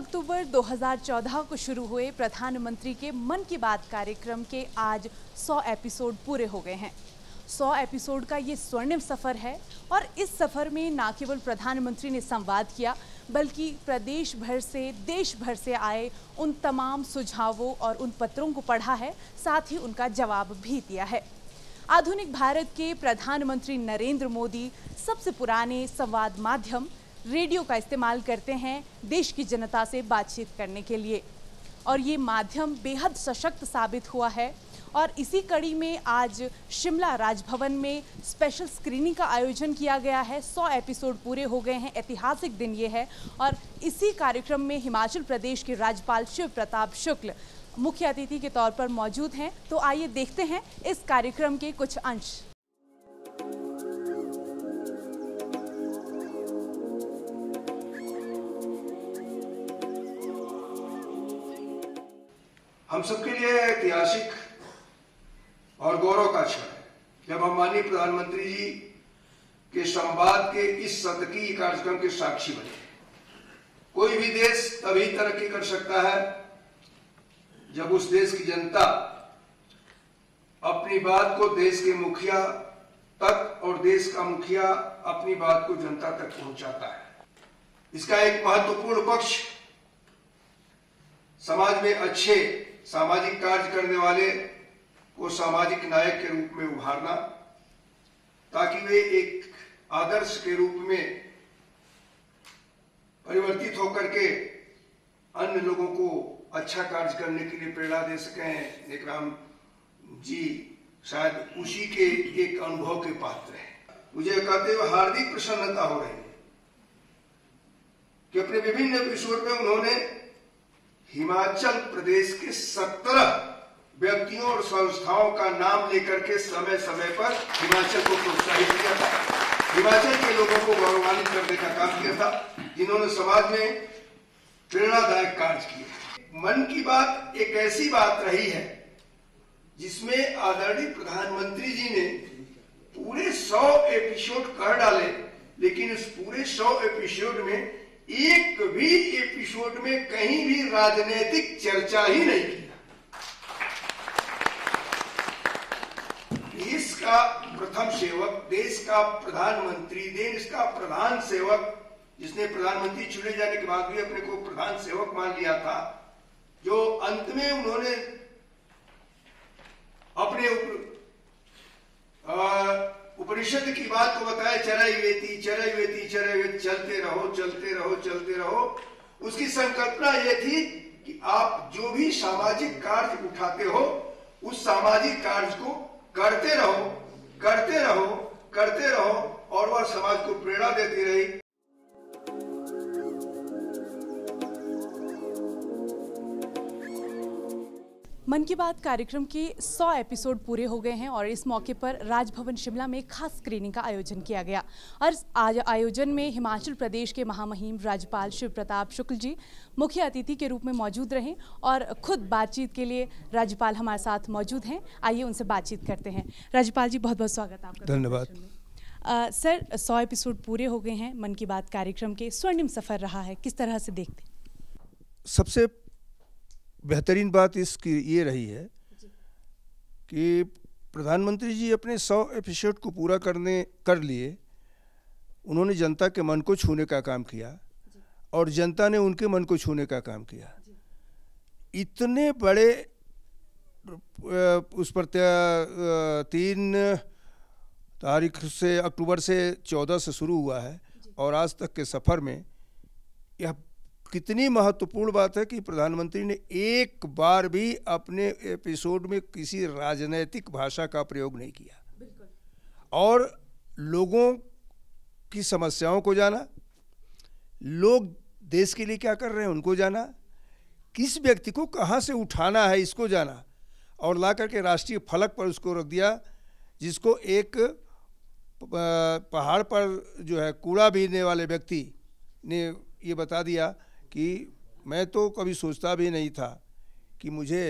अक्टूबर 2014 को शुरू हुए प्रधानमंत्री के मन की बात कार्यक्रम के आज 100 एपिसोड पूरे हो गए हैं 100 एपिसोड का ये स्वर्णिम सफ़र है और इस सफ़र में न केवल प्रधानमंत्री ने संवाद किया बल्कि प्रदेश भर से देश भर से आए उन तमाम सुझावों और उन पत्रों को पढ़ा है साथ ही उनका जवाब भी दिया है आधुनिक भारत के प्रधानमंत्री नरेंद्र मोदी सबसे पुराने संवाद माध्यम रेडियो का इस्तेमाल करते हैं देश की जनता से बातचीत करने के लिए और ये माध्यम बेहद सशक्त साबित हुआ है और इसी कड़ी में आज शिमला राजभवन में स्पेशल स्क्रीनिंग का आयोजन किया गया है 100 एपिसोड पूरे हो गए हैं ऐतिहासिक दिन ये है और इसी कार्यक्रम में हिमाचल प्रदेश के राज्यपाल शिव प्रताप शुक्ल मुख्य अतिथि के तौर पर मौजूद हैं तो आइए देखते हैं इस कार्यक्रम के कुछ अंश हम सबके लिए ऐतिहासिक और गौरव का क्षण है जब हम माननीय प्रधानमंत्री जी के संवाद के इस सदकी कार्यक्रम के साक्षी बने कोई भी देश तभी तरक्की कर सकता है जब उस देश की जनता अपनी बात को देश के मुखिया तक और देश का मुखिया अपनी बात को जनता तक पहुंचाता है इसका एक महत्वपूर्ण पक्ष समाज में अच्छे सामाजिक कार्य करने वाले को सामाजिक नायक के रूप में उभारना ताकि वे एक आदर्श के रूप में परिवर्तित होकर के अन्य लोगों को अच्छा कार्य करने के लिए प्रेरणा दे सके हैं राम जी शायद उसी के एक अनुभव के पात्र हैं मुझे कहते हुए हार्दिक प्रसन्नता हो रही है कि अपने विभिन्न एपिसोड में उन्होंने हिमाचल प्रदेश के सत्रह व्यक्तियों और संस्थाओं का नाम लेकर के समय समय पर हिमाचल को प्रोत्साहित किया था हिमाचल के लोगों को गौरवान्वित करने का काम किया था जिन्होंने समाज में प्रेरणादायक कार्य किए मन की बात एक ऐसी बात रही है जिसमें आदरणीय प्रधानमंत्री जी ने पूरे सौ एपिसोड कर डाले लेकिन उस पूरे सौ एपिसोड में एक भी एपिसोड में कहीं भी राजनीतिक चर्चा ही नहीं किया देश का प्रथम सेवक देश का प्रधानमंत्री देश का प्रधान सेवक जिसने प्रधानमंत्री चुने जाने के बाद भी अपने को प्रधान सेवक मान लिया था जो अंत में उन्होंने अपने आ, उपनिषद की बात को बताया चरय वेती चरय वेती चरय वेती चलते रहो चलते रहो चलते रहो उसकी संकल्पना यह थी कि आप जो भी सामाजिक कार्य उठाते हो उस सामाजिक कार्य को करते रहो करते रहो करते रहो और वह समाज को प्रेरणा देती रही मन की बात कार्यक्रम के 100 एपिसोड पूरे हो गए हैं और इस मौके पर राजभवन शिमला में खास स्क्रीनिंग का आयोजन किया गया और आज आयोजन में हिमाचल प्रदेश के महामहिम राज्यपाल शिव प्रताप शुक्ल जी मुख्य अतिथि के रूप में मौजूद रहे और खुद बातचीत के लिए राज्यपाल हमारे साथ मौजूद हैं आइए उनसे बातचीत करते हैं राज्यपाल जी बहुत बहुत स्वागत आपका धन्यवाद सर सौ एपिसोड पूरे हो गए हैं मन की बात कार्यक्रम के स्वर्णिम सफ़र रहा है किस तरह से देखते सबसे बेहतरीन बात इसकी ये रही है कि प्रधानमंत्री जी अपने सौ एपिसोड को पूरा करने कर लिए उन्होंने जनता के मन को छूने का काम किया और जनता ने उनके मन को छूने का काम किया इतने बड़े उस पर तीन तारीख से अक्टूबर से चौदह से शुरू हुआ है और आज तक के सफ़र में यह कितनी महत्वपूर्ण बात है कि प्रधानमंत्री ने एक बार भी अपने एपिसोड में किसी राजनैतिक भाषा का प्रयोग नहीं किया और लोगों की समस्याओं को जाना लोग देश के लिए क्या कर रहे हैं उनको जाना किस व्यक्ति को कहाँ से उठाना है इसको जाना और ला करके राष्ट्रीय फलक पर उसको रख दिया जिसको एक पहाड़ पर जो है कूड़ा भेजने वाले व्यक्ति ने ये बता दिया कि मैं तो कभी सोचता भी नहीं था कि मुझे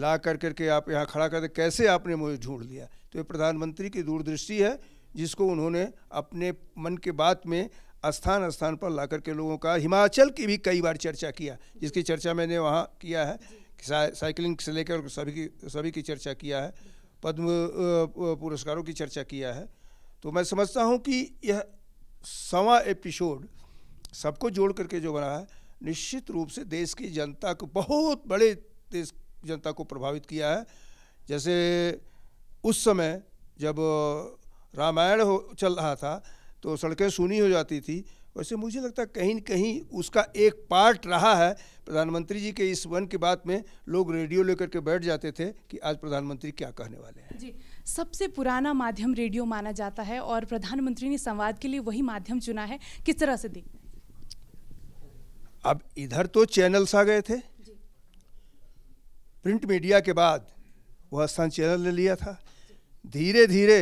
ला कर करके आप यहाँ खड़ा करके कैसे आपने मुझे ढूंढ लिया तो ये प्रधानमंत्री की दूरदृष्टि है जिसको उन्होंने अपने मन के बात में स्थान स्थान पर ला करके लोगों का हिमाचल की भी कई बार चर्चा किया जिसकी चर्चा मैंने वहाँ किया है साइकिलिंग से लेकर सभी की सभी की चर्चा किया है पद्म पुरस्कारों की चर्चा किया है तो मैं समझता हूँ कि यह सवा एपिसोड सबको जोड़ करके जो बना है निश्चित रूप से देश की जनता को बहुत बड़े देश जनता को प्रभावित किया है जैसे उस समय जब रामायण हो चल रहा था तो सड़कें सूनी हो जाती थी वैसे मुझे लगता है कहीं न कहीं उसका एक पार्ट रहा है प्रधानमंत्री जी के इस वन की बात में लोग रेडियो लेकर के बैठ जाते थे कि आज प्रधानमंत्री क्या कहने वाले हैं जी सबसे पुराना माध्यम रेडियो माना जाता है और प्रधानमंत्री ने संवाद के लिए वही माध्यम चुना है किस तरह से देखते अब इधर तो चैनल्स आ गए थे प्रिंट मीडिया के बाद वह स्थान चैनल ने लिया था धीरे धीरे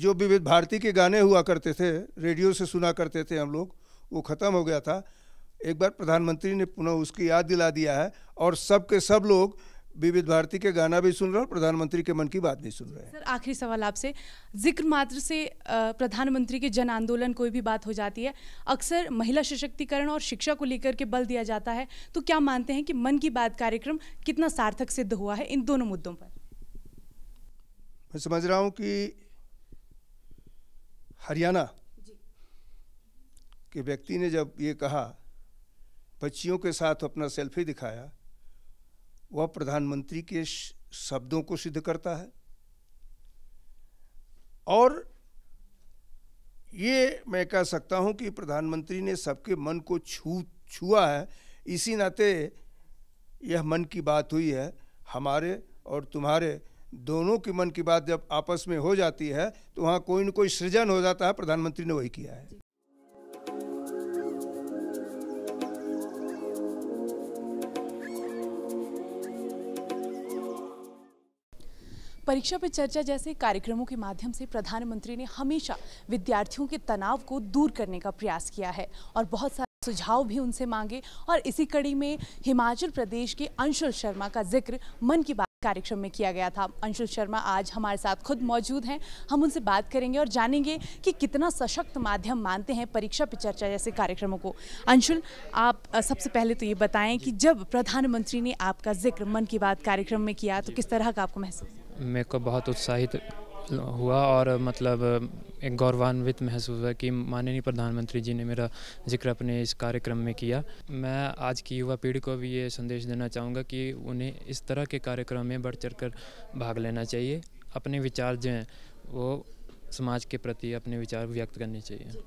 जो विविध भारती के गाने हुआ करते थे रेडियो से सुना करते थे हम लोग वो ख़त्म हो गया था एक बार प्रधानमंत्री ने पुनः उसकी याद दिला दिया है और सब के सब लोग विविध भारती के गाना भी सुन रहे हैं प्रधानमंत्री के मन की बात भी सुन रहे हैं सर आखिरी सवाल आपसे जिक्र मात्र से प्रधानमंत्री के जन आंदोलन कोई भी बात हो जाती है अक्सर महिला सशक्तिकरण और शिक्षा को लेकर के बल दिया जाता है तो क्या मानते हैं कि मन की बात कार्यक्रम कितना सार्थक सिद्ध हुआ है इन दोनों मुद्दों पर मैं समझ रहा हूँ कि हरियाणा के व्यक्ति ने जब ये कहा बच्चियों के साथ अपना सेल्फी दिखाया वह प्रधानमंत्री के शब्दों को सिद्ध करता है और ये मैं कह सकता हूँ कि प्रधानमंत्री ने सबके मन को छू छुआ है इसी नाते यह मन की बात हुई है हमारे और तुम्हारे दोनों के मन की बात जब आपस में हो जाती है तो वहाँ कोई न कोई सृजन हो जाता है प्रधानमंत्री ने वही किया है परीक्षा पे चर्चा जैसे कार्यक्रमों के माध्यम से प्रधानमंत्री ने हमेशा विद्यार्थियों के तनाव को दूर करने का प्रयास किया है और बहुत सारे सुझाव भी उनसे मांगे और इसी कड़ी में हिमाचल प्रदेश के अंशुल शर्मा का जिक्र मन की बात कार्यक्रम में किया गया था अंशुल शर्मा आज हमारे साथ खुद मौजूद हैं हम उनसे बात करेंगे और जानेंगे कि कितना सशक्त माध्यम मानते हैं परीक्षा पे चर्चा जैसे कार्यक्रमों को अंशुल आप सबसे पहले तो ये बताएं कि जब प्रधानमंत्री ने आपका जिक्र मन की बात कार्यक्रम में किया तो किस तरह का आपको महसूस मेरे को बहुत उत्साहित हुआ और मतलब एक गौरवान्वित महसूस हुआ कि माननीय प्रधानमंत्री जी ने मेरा जिक्र अपने इस कार्यक्रम में किया मैं आज की युवा पीढ़ी को भी ये संदेश देना चाहूँगा कि उन्हें इस तरह के कार्यक्रम में बढ़ चढ़ कर भाग लेना चाहिए अपने विचार जो हैं वो समाज के प्रति अपने विचार व्यक्त करने चाहिए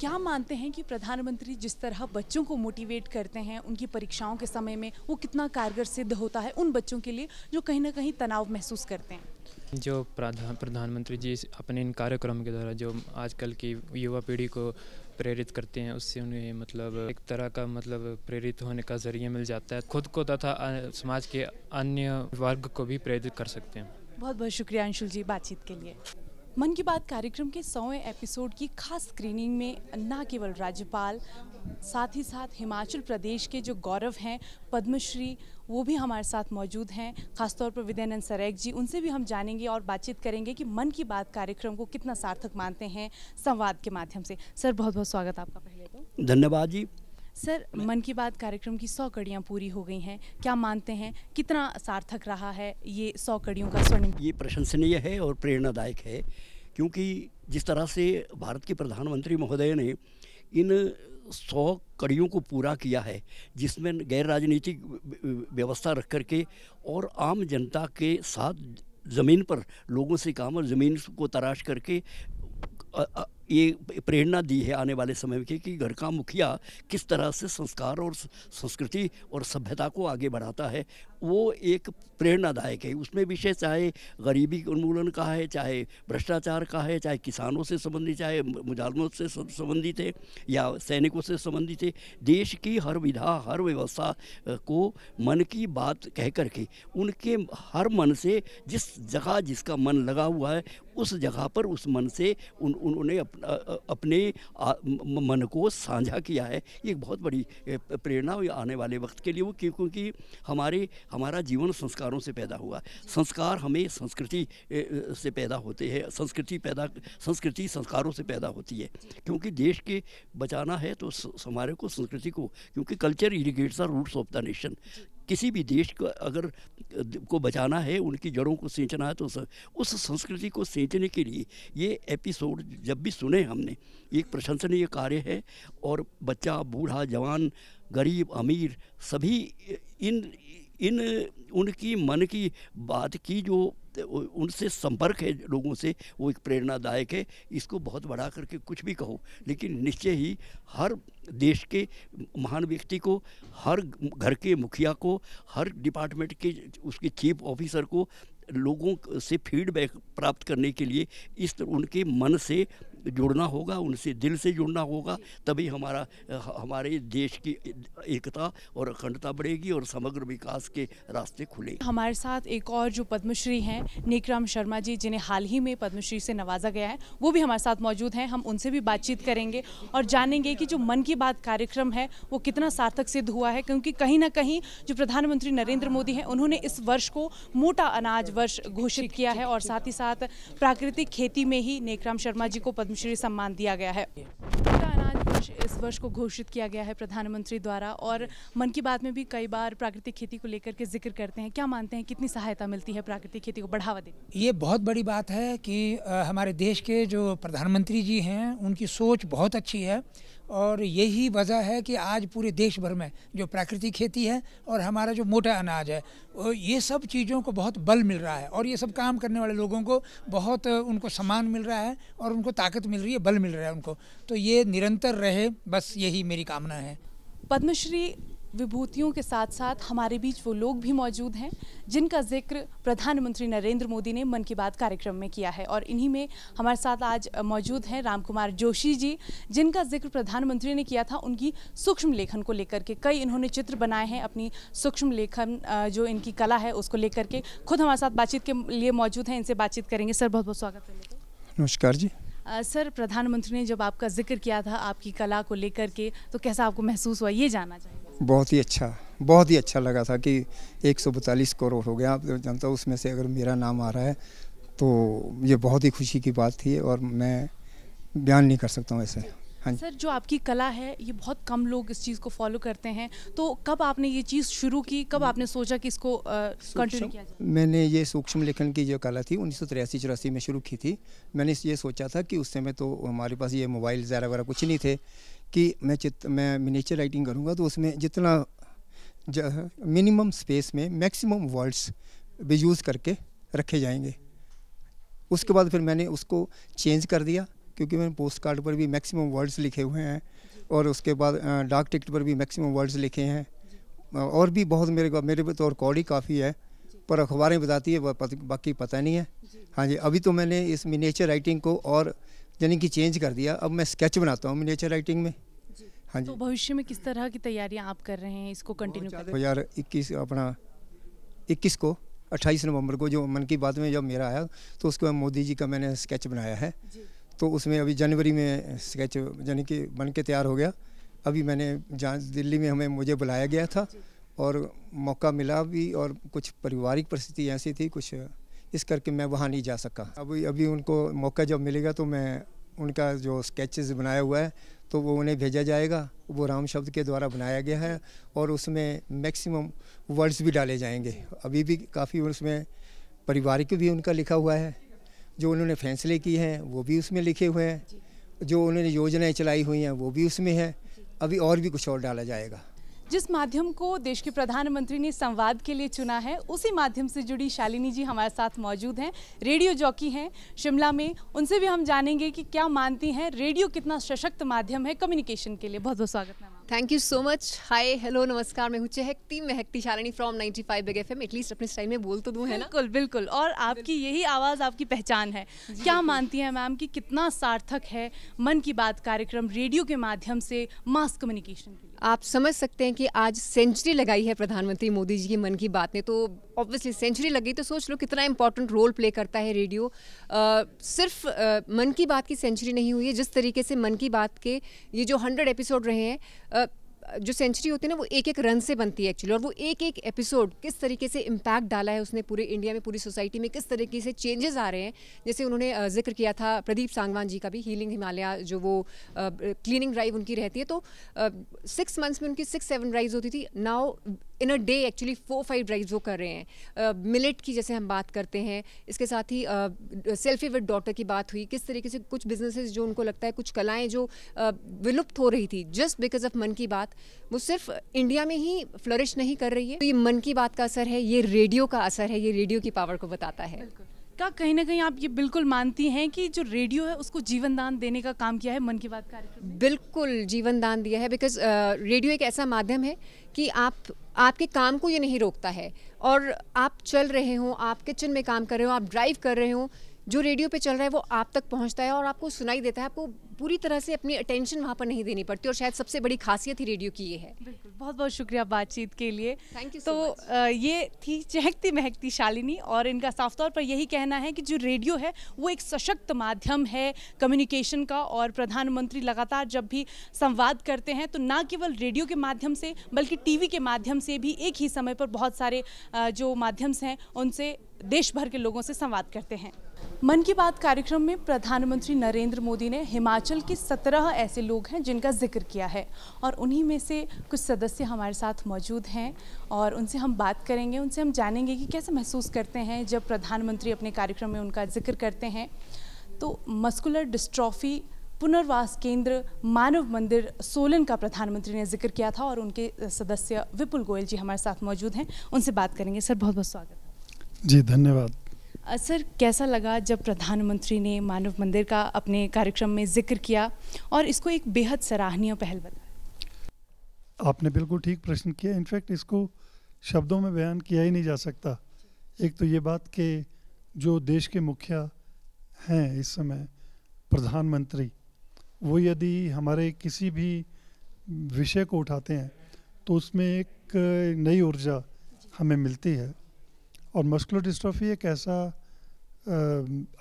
क्या मानते हैं कि प्रधानमंत्री जिस तरह बच्चों को मोटिवेट करते हैं उनकी परीक्षाओं के समय में वो कितना कारगर सिद्ध होता है उन बच्चों के लिए जो कहीं ना कहीं तनाव महसूस करते हैं जो प्रधान प्रधानमंत्री जी अपने इन कार्यक्रम के द्वारा जो आजकल की युवा पीढ़ी को प्रेरित करते हैं उससे उन्हें मतलब एक तरह का मतलब प्रेरित होने का जरिया मिल जाता है खुद को तथा समाज के अन्य वर्ग को भी प्रेरित कर सकते हैं बहुत बहुत शुक्रिया अंशुल जी बातचीत के लिए मन की बात कार्यक्रम के सौवें एपिसोड की खास स्क्रीनिंग में न केवल राज्यपाल साथ ही साथ हिमाचल प्रदेश के जो गौरव हैं पद्मश्री वो भी हमारे साथ मौजूद हैं खासतौर पर विदयानंद सरैक जी उनसे भी हम जानेंगे और बातचीत करेंगे कि मन की बात कार्यक्रम को कितना सार्थक मानते हैं संवाद के माध्यम से सर बहुत बहुत स्वागत आपका पहले तो धन्यवाद जी सर मन की बात कार्यक्रम की सौ कड़ियाँ पूरी हो गई हैं क्या मानते हैं कितना सार्थक रहा है ये सौ कड़ियों का स्वर्ण ये प्रशंसनीय है और प्रेरणादायक है क्योंकि जिस तरह से भारत के प्रधानमंत्री महोदय ने इन सौ कड़ियों को पूरा किया है जिसमें गैर राजनीतिक व्यवस्था रख करके और आम जनता के साथ ज़मीन पर लोगों से काम और ज़मीन को तराश करके ये प्रेरणा दी है आने वाले समय में कि घर का मुखिया किस तरह से संस्कार और संस्कृति और सभ्यता को आगे बढ़ाता है वो एक प्रेरणादायक है उसमें विषय चाहे गरीबी उन्मूलन का है चाहे भ्रष्टाचार का है चाहे किसानों से संबंधित चाहे मुजालमों से संबंधित है या सैनिकों से संबंधित है देश की हर विधा हर व्यवस्था को मन की बात कह करके उनके हर मन से जिस जगह जिसका मन लगा हुआ है उस जगह पर उस मन से उन उन्होंने अप, अपने आ, मन को साझा किया है ये एक बहुत बड़ी प्रेरणा हुई आने वाले वक्त के लिए वो क्योंकि हमारे हमारा जीवन संस्कारों से पैदा हुआ संस्कार हमें संस्कृति से पैदा होते हैं संस्कृति पैदा संस्कृति संस्कारों से पैदा होती है क्योंकि देश के बचाना है तो हमारे को संस्कृति को क्योंकि culture irrigates our roots of the nation किसी भी देश का अगर को बचाना है उनकी जड़ों को सींचना है तो उस संस्कृति को सींचने के लिए ये एपिसोड जब भी सुने हमने एक प्रशंसनीय कार्य है और बच्चा बूढ़ा जवान गरीब अमीर सभी इन इन उनकी मन की बात की जो उनसे संपर्क है लोगों से वो एक प्रेरणादायक है इसको बहुत बढ़ा करके कुछ भी कहो लेकिन निश्चय ही हर देश के महान व्यक्ति को हर घर के मुखिया को हर डिपार्टमेंट के उसके चीफ ऑफिसर को लोगों से फीडबैक प्राप्त करने के लिए इस उनके मन से जुड़ना होगा उनसे दिल से जुड़ना होगा तभी हमारा हमारे देश की एकता और अखंडता बढ़ेगी और समग्र विकास के रास्ते खुले हमारे साथ एक और जो पद्मश्री हैं नेकराम शर्मा जी जिन्हें हाल ही में पद्मश्री से नवाजा गया है वो भी हमारे साथ मौजूद हैं हम उनसे भी बातचीत करेंगे और जानेंगे कि जो मन की बात कार्यक्रम है वो कितना सार्थक सिद्ध हुआ है क्योंकि कहीं ना कहीं जो प्रधानमंत्री नरेंद्र मोदी हैं उन्होंने इस वर्ष को मोटा अनाज वर्ष घोषित किया है और साथ ही साथ प्राकृतिक खेती में ही नेकराम शर्मा जी को पद्म पद्मश्री सम्मान दिया गया है इस वर्ष को घोषित किया गया है प्रधानमंत्री द्वारा और मन की बात में भी कई बार प्राकृतिक खेती को लेकर के जिक्र करते हैं क्या मानते हैं कितनी सहायता मिलती है प्राकृतिक खेती को बढ़ावा देने ये बहुत बड़ी बात है कि हमारे देश के जो प्रधानमंत्री जी हैं उनकी सोच बहुत अच्छी है और यही वजह है कि आज पूरे देश भर में जो प्राकृतिक खेती है और हमारा जो मोटा अनाज है ये सब चीज़ों को बहुत बल मिल रहा है और ये सब काम करने वाले लोगों को बहुत उनको सम्मान मिल रहा है और उनको ताकत मिल रही है बल मिल रहा है उनको तो ये निरंतर रहे बस यही मेरी कामना है पद्मश्री विभूतियों के साथ साथ हमारे बीच वो लोग भी मौजूद हैं जिनका जिक्र प्रधानमंत्री नरेंद्र मोदी ने मन की बात कार्यक्रम में किया है और इन्हीं में हमारे साथ आज मौजूद हैं राम कुमार जोशी जी जिनका जिक्र प्रधानमंत्री ने किया था उनकी सूक्ष्म लेखन को लेकर के कई इन्होंने चित्र बनाए हैं अपनी सूक्ष्म लेखन जो इनकी कला है उसको लेकर के खुद हमारे साथ बातचीत के लिए मौजूद हैं इनसे बातचीत करेंगे सर बहुत बहुत स्वागत है नमस्कार जी आ, सर प्रधानमंत्री ने जब आपका जिक्र किया था आपकी कला को लेकर के तो कैसा आपको महसूस हुआ ये जानना चाहिए बहुत ही अच्छा बहुत ही अच्छा लगा था कि एक करोड़ हो गया आप तो जनता उसमें से अगर मेरा नाम आ रहा है तो ये बहुत ही खुशी की बात थी और मैं बयान नहीं कर सकता हूँ ऐसे हाँ सर जो आपकी कला है ये बहुत कम लोग इस चीज़ को फॉलो करते हैं तो कब आपने ये चीज़ शुरू की कब आपने सोचा कि इसको कंटिन्यू किया जाए? मैंने ये सूक्ष्म लेखन की जो कला थी उन्नीस सौ तिरासी चौरासी में शुरू की थी मैंने ये सोचा था कि उस समय तो हमारे पास ये मोबाइल ज़रा वगैरह कुछ नहीं थे कि मैं चित मैं मिनीचर राइटिंग करूँगा तो उसमें जितना मिनिमम स्पेस में मैक्सिमम वर्ड्स भी यूज़ करके रखे जाएंगे उसके बाद फिर मैंने उसको चेंज कर दिया क्योंकि मैंने पोस्ट कार्ड पर भी मैक्सिमम वर्ड्स लिखे हुए हैं और उसके बाद डाक टिकट पर भी मैक्सिमम वर्ड्स लिखे हैं और भी बहुत मेरे मेरे तो रिकॉर्ड ही काफ़ी है पर अखबारें बताती है बाकी पता नहीं है हाँ जी अभी तो मैंने इस मिनीचर राइटिंग को और यानी कि चेंज कर दिया अब मैं स्केच बनाता हूँ नेचर राइटिंग में हाँ तो जी तो भविष्य में किस तरह की तैयारियाँ आप कर रहे हैं इसको कंटिन्यू कर दो हज़ार इक्कीस अपना इक्कीस को अट्ठाईस नवंबर को जो मन की बात में जब मेरा आया तो उसके बाद मोदी जी का मैंने स्केच बनाया है तो उसमें अभी जनवरी में स्केच यानी कि बन के तैयार हो गया अभी मैंने जहाँ दिल्ली में हमें मुझे बुलाया गया था और मौका मिला भी और कुछ पारिवारिक परिस्थिति ऐसी थी कुछ इस करके मैं वहाँ नहीं जा सका अभी अभी उनको मौका जब मिलेगा तो मैं उनका जो स्केचेस बनाया हुआ है तो वो उन्हें भेजा जाएगा वो राम शब्द के द्वारा बनाया गया है और उसमें मैक्सिमम वर्ड्स भी डाले जाएंगे अभी भी काफ़ी उसमें पारिवारिक भी उनका लिखा हुआ है जो उन्होंने फैसले किए हैं वो भी उसमें लिखे हुए हैं जो उन्होंने योजनाएं चलाई हुई हैं वो भी उसमें है अभी और भी कुछ और डाला जाएगा जिस माध्यम को देश के प्रधानमंत्री ने संवाद के लिए चुना है उसी माध्यम से जुड़ी शालिनी जी हमारे साथ मौजूद हैं रेडियो जॉकी हैं शिमला में उनसे भी हम जानेंगे कि क्या मानती हैं रेडियो कितना सशक्त माध्यम है कम्युनिकेशन के लिए बहुत बहुत स्वागत है thank you so much hi hello नमस्कार मैं हूँ मैं हेक्टी Shalini from 95 five big F M at least अपने स्टाइल में बोल तो दूँ है बिल्कुल बिल्कुल और आपकी यही आवाज़ आपकी पहचान है क्या मानती हैं मैम कि कितना सार्थक है मन की बात कार्यक्रम रेडियो के माध्यम से मास कम्युनिकेशन आप समझ सकते हैं कि आज सेंचुरी लगाई है प्रधानमंत्री मोदी जी की मन की बात ने तो ऑब्वियसली सेंचुरी लगी तो सोच लो कितना इंपॉर्टेंट रोल प्ले करता है रेडियो आ, सिर्फ आ, मन की बात की सेंचुरी नहीं हुई है जिस तरीके से मन की बात के ये जो हंड्रेड एपिसोड रहे हैं जो सेंचुरी होती है ना वो एक एक रन से बनती है एक्चुअली और वो एक एक एपिसोड किस तरीके से इम्पैक्ट डाला है उसने पूरे इंडिया में पूरी सोसाइटी में किस तरीके से चेंजेस आ रहे हैं जैसे उन्होंने जिक्र किया था प्रदीप सांगवान जी का भी हीलिंग हिमालय जो वो क्लीनिंग ड्राइव उनकी रहती है तो सिक्स मंथ्स में उनकी सिक्स सेवन ड्राइव्स होती थी now in a day actually four five drives वो कर रहे हैं मिलेट uh, की जैसे हम बात करते हैं इसके साथ ही सेल्फी विद डॉटर की बात हुई किस तरीके से कुछ बिजनेसेस जो उनको लगता है कुछ कलाएं जो uh, विलुप्त हो रही थी जस्ट बिकॉज ऑफ मन की बात वो सिर्फ इंडिया में ही फ्लरिश नहीं कर रही है तो ये मन की बात का असर है ये रेडियो का असर है ये रेडियो की पावर को बताता है का कहीं ना कहीं आप ये बिल्कुल मानती हैं कि जो रेडियो है उसको जीवन दान देने का काम किया है मन की बात कार्यक्रम बिल्कुल जीवन दान दिया है बिकॉज रेडियो uh, एक ऐसा माध्यम है कि आप आपके काम को ये नहीं रोकता है और आप चल रहे हो आप किचन में काम कर रहे हो आप ड्राइव कर रहे हो जो रेडियो पे चल रहा है वो आप तक पहुंचता है और आपको सुनाई देता है आपको पूरी तरह से अपनी अटेंशन वहाँ पर नहीं देनी पड़ती और शायद सबसे बड़ी खासियत ही रेडियो की ये है बहुत बहुत शुक्रिया बातचीत के लिए थैंक यू so तो ये थी चहकती महकती शालिनी और इनका साफ तौर पर यही कहना है कि जो रेडियो है वो एक सशक्त माध्यम है कम्युनिकेशन का और प्रधानमंत्री लगातार जब भी संवाद करते हैं तो ना केवल रेडियो के माध्यम से बल्कि टी के माध्यम से भी एक ही समय पर बहुत सारे जो माध्यम्स हैं उनसे देश भर के लोगों से संवाद करते हैं मन की बात कार्यक्रम में प्रधानमंत्री नरेंद्र मोदी ने हिमाचल के सत्रह ऐसे लोग हैं जिनका जिक्र किया है और उन्हीं में से कुछ सदस्य हमारे साथ मौजूद हैं और उनसे हम बात करेंगे उनसे हम जानेंगे कि कैसे महसूस करते हैं जब प्रधानमंत्री अपने कार्यक्रम में उनका जिक्र करते हैं तो मस्कुलर डिस्ट्रॉफी पुनर्वास केंद्र मानव मंदिर सोलन का प्रधानमंत्री ने जिक्र किया था और उनके सदस्य विपुल गोयल जी हमारे साथ मौजूद हैं उनसे बात करेंगे सर बहुत बहुत स्वागत जी धन्यवाद सर कैसा लगा जब प्रधानमंत्री ने मानव मंदिर का अपने कार्यक्रम में जिक्र किया और इसको एक बेहद सराहनीय पहल बताया आपने बिल्कुल ठीक प्रश्न किया इनफैक्ट इसको शब्दों में बयान किया ही नहीं जा सकता एक तो ये बात कि जो देश के मुखिया हैं इस समय प्रधानमंत्री वो यदि हमारे किसी भी विषय को उठाते हैं तो उसमें एक नई ऊर्जा हमें मिलती है और मस्कुलर डिस्ट्रॉफी एक ऐसा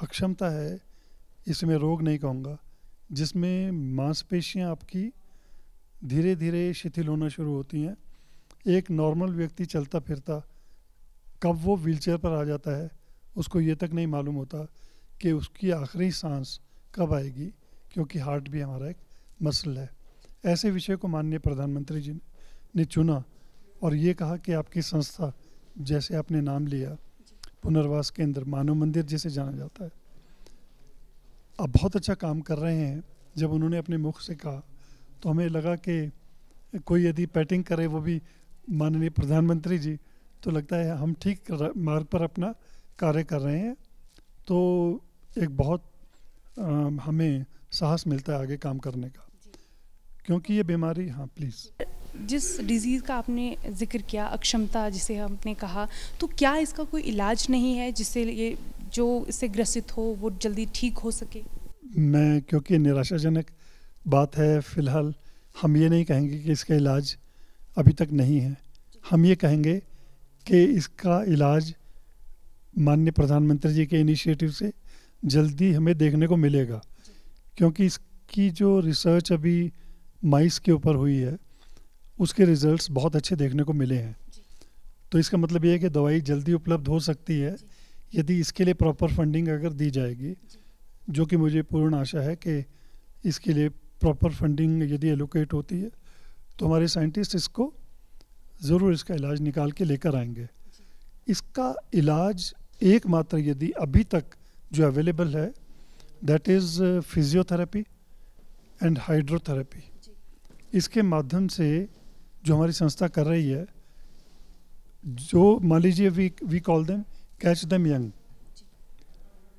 अक्षमता है इसमें मैं रोग नहीं कहूँगा जिसमें मांसपेशियाँ आपकी धीरे धीरे शिथिल होना शुरू होती हैं एक नॉर्मल व्यक्ति चलता फिरता कब वो व्हीलचेयर पर आ जाता है उसको ये तक नहीं मालूम होता कि उसकी आखिरी सांस कब आएगी क्योंकि हार्ट भी हमारा एक मसल है ऐसे विषय को माननीय प्रधानमंत्री जी ने चुना और ये कहा कि आपकी संस्था जैसे आपने नाम लिया पुनर्वास केंद्र मानव मंदिर जिसे जाना जाता है अब बहुत अच्छा काम कर रहे हैं जब उन्होंने अपने मुख से कहा तो हमें लगा कि कोई यदि पैटिंग करे वो भी माननीय प्रधानमंत्री जी तो लगता है हम ठीक मार्ग पर अपना कार्य कर रहे हैं तो एक बहुत आ, हमें साहस मिलता है आगे काम करने का क्योंकि ये बीमारी हाँ प्लीज़ जिस डिज़ीज़ का आपने जिक्र किया अक्षमता जिसे हमने कहा तो क्या इसका कोई इलाज नहीं है जिससे ये जो इससे ग्रसित हो वो जल्दी ठीक हो सके मैं क्योंकि निराशाजनक बात है फ़िलहाल हम ये नहीं कहेंगे कि इसका इलाज अभी तक नहीं है हम ये कहेंगे कि इसका इलाज माननीय प्रधानमंत्री जी के इनिशिएटिव से जल्दी हमें देखने को मिलेगा क्योंकि इसकी जो रिसर्च अभी माइस के ऊपर हुई है उसके रिजल्ट्स बहुत अच्छे देखने को मिले हैं तो इसका मतलब ये है कि दवाई जल्दी उपलब्ध हो सकती है यदि इसके लिए प्रॉपर फंडिंग अगर दी जाएगी जो कि मुझे पूर्ण आशा है कि इसके लिए प्रॉपर फंडिंग यदि एलोकेट होती है तो हमारे साइंटिस्ट इसको ज़रूर इसका इलाज निकाल के लेकर आएंगे इसका इलाज एकमात्र यदि अभी तक जो अवेलेबल है that is physiotherapy and hydrotherapy इसके माध्यम से जो हमारी संस्था कर रही है जो मान लीजिए we we call them catch them young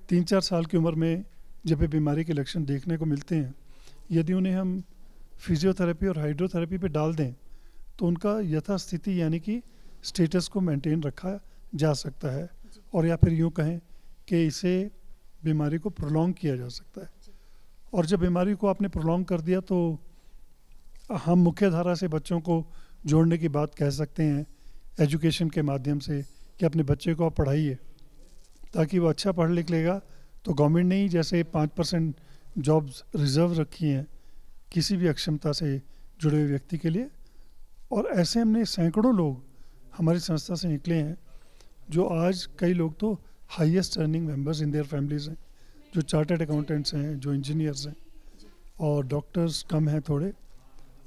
तीन चार साल की उम्र में जब ये बीमारी के लक्षण देखने को मिलते हैं यदि उन्हें हम फिजियोथेरेपी और हाइड्रोथेरेपी पे डाल दें तो उनका यथास्थिति यानी कि स्टेटस को मेंटेन रखा जा सकता है और या फिर यूँ कहें कि इसे बीमारी को प्रोलॉन्ग किया जा सकता है और जब बीमारी को आपने प्रोलॉन्ग कर दिया तो हम मुख्य धारा से बच्चों को जोड़ने की बात कह सकते हैं एजुकेशन के माध्यम से कि अपने बच्चे को आप पढ़ाइए ताकि वो अच्छा पढ़ लिख लेगा तो गवर्नमेंट ने ही जैसे पाँच परसेंट जॉब्स रिजर्व रखी हैं किसी भी अक्षमता से जुड़े हुए व्यक्ति के लिए और ऐसे हमने सैकड़ों लोग हमारी संस्था से निकले हैं जो आज कई लोग तो highest earning members in their families हैं जो चार्टर्ड अकाउंटेंट्स हैं जो इंजीनियर्स हैं और डॉक्टर्स कम हैं थोड़े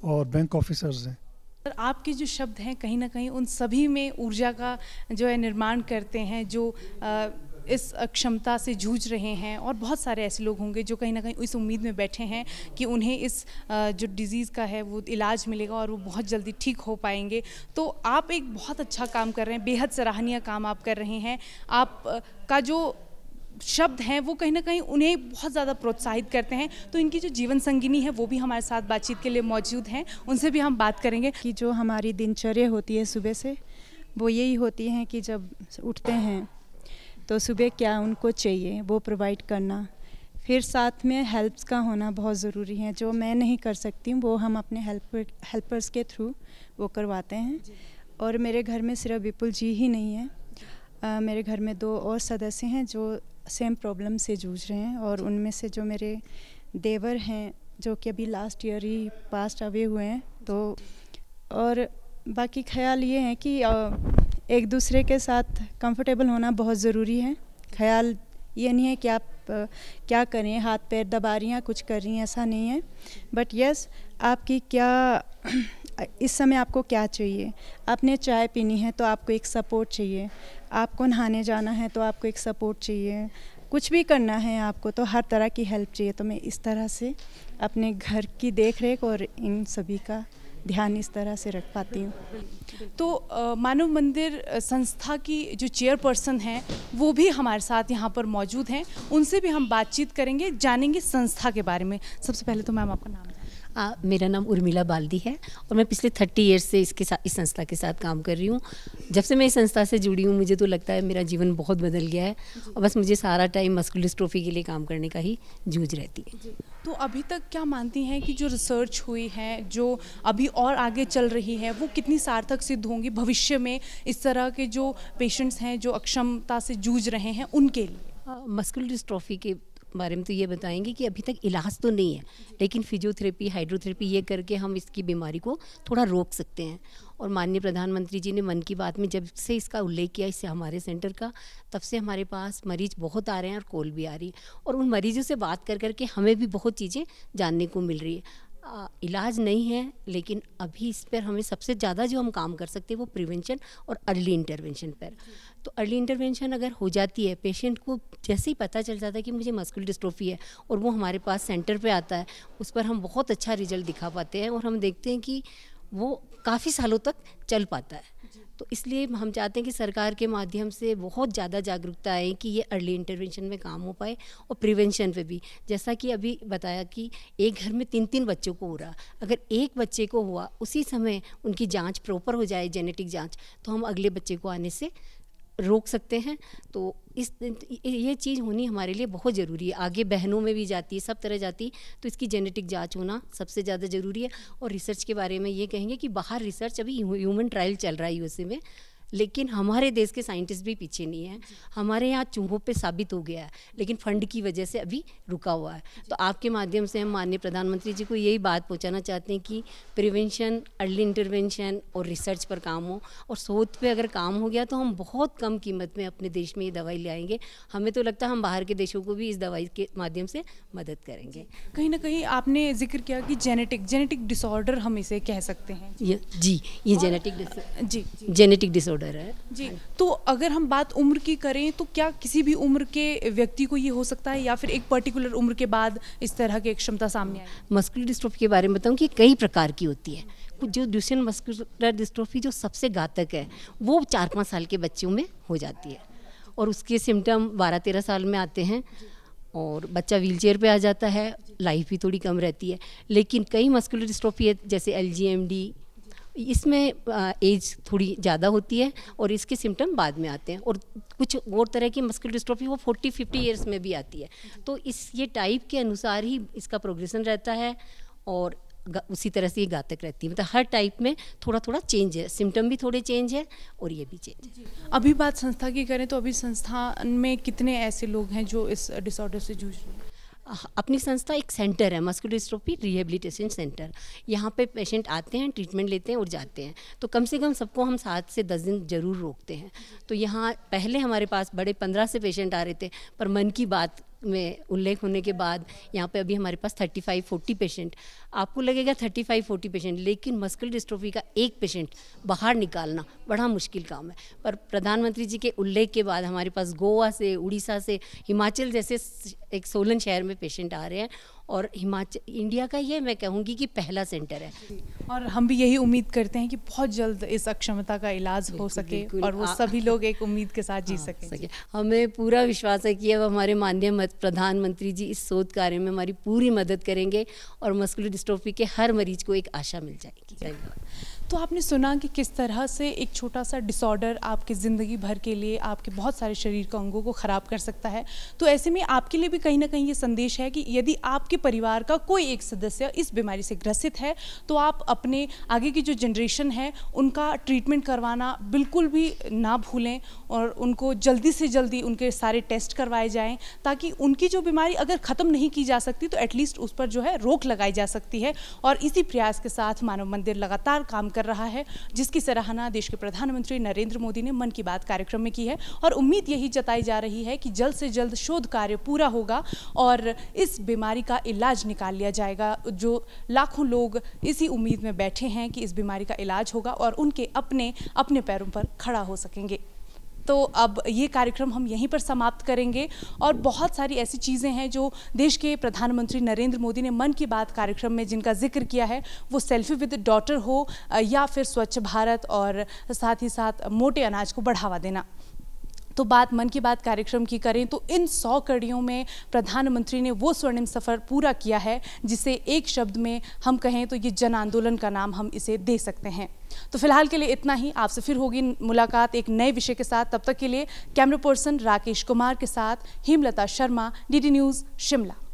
और बैंक ऑफिसर्स हैं सर आपके जो शब्द हैं कहीं ना कहीं उन सभी में ऊर्जा का जो है निर्माण करते हैं जो इस क्षमता से जूझ रहे हैं और बहुत सारे ऐसे लोग होंगे जो कहीं ना कहीं इस उम्मीद में बैठे हैं कि उन्हें इस जो डिज़ीज़ का है वो इलाज मिलेगा और वो बहुत जल्दी ठीक हो पाएंगे तो आप एक बहुत अच्छा काम कर रहे हैं बेहद सराहनीय काम आप कर रहे हैं आप का जो शब्द हैं वो कहीं ना कहीं उन्हें बहुत ज़्यादा प्रोत्साहित करते हैं तो इनकी जो जीवन संगिनी है वो भी हमारे साथ बातचीत के लिए मौजूद हैं उनसे भी हम बात करेंगे कि जो हमारी दिनचर्या होती है सुबह से वो यही होती हैं कि जब उठते हैं तो सुबह क्या उनको चाहिए वो प्रोवाइड करना फिर साथ में हेल्प्स का होना बहुत ज़रूरी है जो मैं नहीं कर सकती हूँ वो हम अपने हेल्पर हेल्पर्स के थ्रू वो करवाते हैं और मेरे घर में सिर्फ विपुल जी ही नहीं है आ, मेरे घर में दो और सदस्य हैं जो सेम प्रॉब्लम से जूझ रहे हैं और उनमें से जो मेरे देवर हैं जो कि अभी लास्ट ईयर ही पास्ट अवे हुए हैं तो और बाकी ख्याल ये है कि एक दूसरे के साथ कंफर्टेबल होना बहुत ज़रूरी है ख्याल ये नहीं है कि आप क्या करें हाथ पैर दबा रही हैं कुछ कर रही हैं ऐसा नहीं है बट यस yes, आपकी क्या इस समय आपको क्या चाहिए आपने चाय पीनी है तो आपको एक सपोर्ट चाहिए आपको नहाने जाना है तो आपको एक सपोर्ट चाहिए कुछ भी करना है आपको तो हर तरह की हेल्प चाहिए तो मैं इस तरह से अपने घर की देख रेख और इन सभी का ध्यान इस तरह से रख पाती हूँ तो मानव मंदिर संस्था की जो चेयरपर्सन हैं वो भी हमारे साथ यहाँ पर मौजूद हैं उनसे भी हम बातचीत करेंगे जानेंगे संस्था के बारे में सबसे पहले तो मैम आपका नाम मेरा नाम उर्मिला बाल्दी है और मैं पिछले थर्टी ईयर्स से इसके साथ इस संस्था के साथ काम कर रही हूँ जब से मैं इस संस्था से जुड़ी हूँ मुझे तो लगता है मेरा जीवन बहुत बदल गया है और बस मुझे सारा टाइम मस्कुलस ट्रॉफी के लिए काम करने का ही जूझ रहती है तो अभी तक क्या मानती हैं कि जो रिसर्च हुई है जो अभी और आगे चल रही है वो कितनी सार्थक सिद्ध होंगी भविष्य में इस तरह के जो पेशेंट्स हैं जो अक्षमता से जूझ रहे हैं उनके लिए मस्कुलर डिस्ट्रॉफी के बारे में तो ये बताएंगे कि अभी तक इलाज तो नहीं है लेकिन फिजियोथेरेपी हाइड्रोथेरेपी ये करके हम इसकी बीमारी को थोड़ा रोक सकते हैं और माननीय प्रधानमंत्री जी ने मन की बात में जब से इसका उल्लेख किया इससे हमारे सेंटर का तब से हमारे पास मरीज बहुत आ रहे हैं और कॉल भी आ रही है और उन मरीजों से बात कर करके हमें भी बहुत चीज़ें जानने को मिल रही है आ, इलाज नहीं है लेकिन अभी इस पर हमें सबसे ज़्यादा जो हम काम कर सकते हैं वो प्रिवेंशन और अर्ली इंटरवेंशन पर तो अर्ली इंटरवेंशन अगर हो जाती है पेशेंट को जैसे ही पता चल जाता है कि मुझे मस्कुल डिस्ट्रोफी है और वो हमारे पास सेंटर पे आता है उस पर हम बहुत अच्छा रिजल्ट दिखा पाते हैं और हम देखते हैं कि वो काफ़ी सालों तक चल पाता है तो इसलिए हम चाहते हैं कि सरकार के माध्यम से बहुत ज़्यादा जागरूकता आए कि ये अर्ली इंटरवेंशन में काम हो पाए और प्रिवेंशन पे भी जैसा कि अभी बताया कि एक घर में तीन तीन बच्चों को हो रहा अगर एक बच्चे को हुआ उसी समय उनकी जांच प्रॉपर हो जाए जेनेटिक जांच तो हम अगले बच्चे को आने से रोक सकते हैं तो इस ये चीज़ होनी हमारे लिए बहुत ज़रूरी है आगे बहनों में भी जाती है सब तरह जाती है तो इसकी जेनेटिक जांच होना सबसे ज़्यादा ज़रूरी है और रिसर्च के बारे में ये कहेंगे कि बाहर रिसर्च अभी ह्यूमन ट्रायल चल रहा है यूएसए में लेकिन हमारे देश के साइंटिस्ट भी पीछे नहीं हैं हमारे यहाँ चूहों पे साबित हो गया है लेकिन फंड की वजह से अभी रुका हुआ है तो आपके माध्यम से हम माननीय प्रधानमंत्री जी को यही बात पहुँचाना चाहते हैं कि प्रिवेंशन अर्ली इंटरवेंशन और रिसर्च पर काम हो और शोध पर अगर काम हो गया तो हम बहुत कम कीमत में अपने देश में ये दवाई ले आएंगे हमें तो लगता है हम बाहर के देशों को भी इस दवाई के माध्यम से मदद करेंगे कहीं ना कहीं आपने जिक्र किया कि जेनेटिक जेनेटिक डिसऑर्डर हम इसे कह सकते हैं जी ये जेनेटिक जी जेनेटिक डिसऑर्डर डिसऑर्डर है हाँ जी तो अगर हम बात उम्र की करें तो क्या किसी भी उम्र के व्यक्ति को ये हो सकता है या फिर एक पर्टिकुलर उम्र के बाद इस तरह की क्षमता सामने आए मस्कुलर डिस्ट्रोफी के बारे में बताऊँ कि कई प्रकार की होती है जो ड्यूसियन मस्कुलर डिस्ट्रोफी जो सबसे घातक है वो चार पाँच साल के बच्चों में हो जाती है और उसके सिम्टम बारह तेरह साल में आते हैं और बच्चा चेयर पर आ जाता है लाइफ भी थोड़ी कम रहती है लेकिन कई मस्कुलर डिस्ट्रोफी है जैसे एल जी एम डी इसमें एज थोड़ी ज़्यादा होती है और इसके सिम्टम बाद में आते हैं और कुछ और तरह की मस्किल डिस्ट्रॉफी वो 40 50 ईयर्स में भी आती है तो इस ये टाइप के अनुसार ही इसका प्रोग्रेशन रहता है और उसी तरह से ये घातक रहती है मतलब हर टाइप में थोड़ा थोड़ा चेंज है सिम्टम भी थोड़े चेंज है और ये भी चेंज है अभी बात संस्था की करें तो अभी संस्थान में कितने ऐसे लोग हैं जो इस डिसऑर्डर से जूझ रहे हैं अपनी संस्था एक सेंटर है मस्कुलर डिस्ट्रोफी रिहेबिलिटेशन सेंटर यहाँ पे पेशेंट आते हैं ट्रीटमेंट लेते हैं और जाते हैं तो कम से कम सबको हम सात से दस दिन ज़रूर रोकते हैं तो यहाँ पहले हमारे पास बड़े पंद्रह से पेशेंट आ रहे थे पर मन की बात में उल्लेख होने के बाद यहाँ पे अभी हमारे पास 35 40 पेशेंट आपको लगेगा 35 40 पेशेंट लेकिन मस्कुलर डिस्ट्रोफी का एक पेशेंट बाहर निकालना बड़ा मुश्किल काम है पर प्रधानमंत्री जी के उल्लेख के बाद हमारे पास गोवा से उड़ीसा से हिमाचल जैसे एक सोलन शहर में पेशेंट आ रहे हैं और हिमाचल इंडिया का ये मैं कहूँगी कि पहला सेंटर है और हम भी यही उम्मीद करते हैं कि बहुत जल्द इस अक्षमता का इलाज हो सके और वो सभी लोग एक उम्मीद के साथ जी हाँ, सके, सके। हमें पूरा विश्वास है कि अब हमारे माननीय प्रधानमंत्री जी इस शोध कार्य में हमारी पूरी मदद करेंगे और मस्कुलर डिस्ट्रोफी के हर मरीज को एक आशा मिल जाएगी धन्यवाद तो आपने सुना कि किस तरह से एक छोटा सा डिसऑर्डर आपकी ज़िंदगी भर के लिए आपके बहुत सारे शरीर के अंगों को ख़राब कर सकता है तो ऐसे में आपके लिए भी कहीं ना कहीं ये संदेश है कि यदि आपके परिवार का कोई एक सदस्य इस बीमारी से ग्रसित है तो आप अपने आगे की जो जनरेशन है उनका ट्रीटमेंट करवाना बिल्कुल भी ना भूलें और उनको जल्दी से जल्दी उनके सारे टेस्ट करवाए जाएँ ताकि उनकी जो बीमारी अगर ख़त्म नहीं की जा सकती तो एटलीस्ट उस पर जो है रोक लगाई जा सकती है और इसी प्रयास के साथ मानव मंदिर लगातार काम कर कर रहा है जिसकी सराहना देश के प्रधानमंत्री नरेंद्र मोदी ने मन की बात कार्यक्रम में की है और उम्मीद यही जताई जा रही है कि जल्द से जल्द शोध कार्य पूरा होगा और इस बीमारी का इलाज निकाल लिया जाएगा जो लाखों लोग इसी उम्मीद में बैठे हैं कि इस बीमारी का इलाज होगा और उनके अपने अपने पैरों पर खड़ा हो सकेंगे तो अब ये कार्यक्रम हम यहीं पर समाप्त करेंगे और बहुत सारी ऐसी चीज़ें हैं जो देश के प्रधानमंत्री नरेंद्र मोदी ने मन की बात कार्यक्रम में जिनका जिक्र किया है वो सेल्फी विद डॉटर हो या फिर स्वच्छ भारत और साथ ही साथ मोटे अनाज को बढ़ावा देना तो बात मन की बात कार्यक्रम की करें तो इन सौ कड़ियों में प्रधानमंत्री ने वो स्वर्णिम सफ़र पूरा किया है जिसे एक शब्द में हम कहें तो ये जन आंदोलन का नाम हम इसे दे सकते हैं तो फिलहाल के लिए इतना ही आपसे फिर होगी मुलाकात एक नए विषय के साथ तब तक के लिए कैमरा पर्सन राकेश कुमार के साथ हेमलता शर्मा डी न्यूज़ शिमला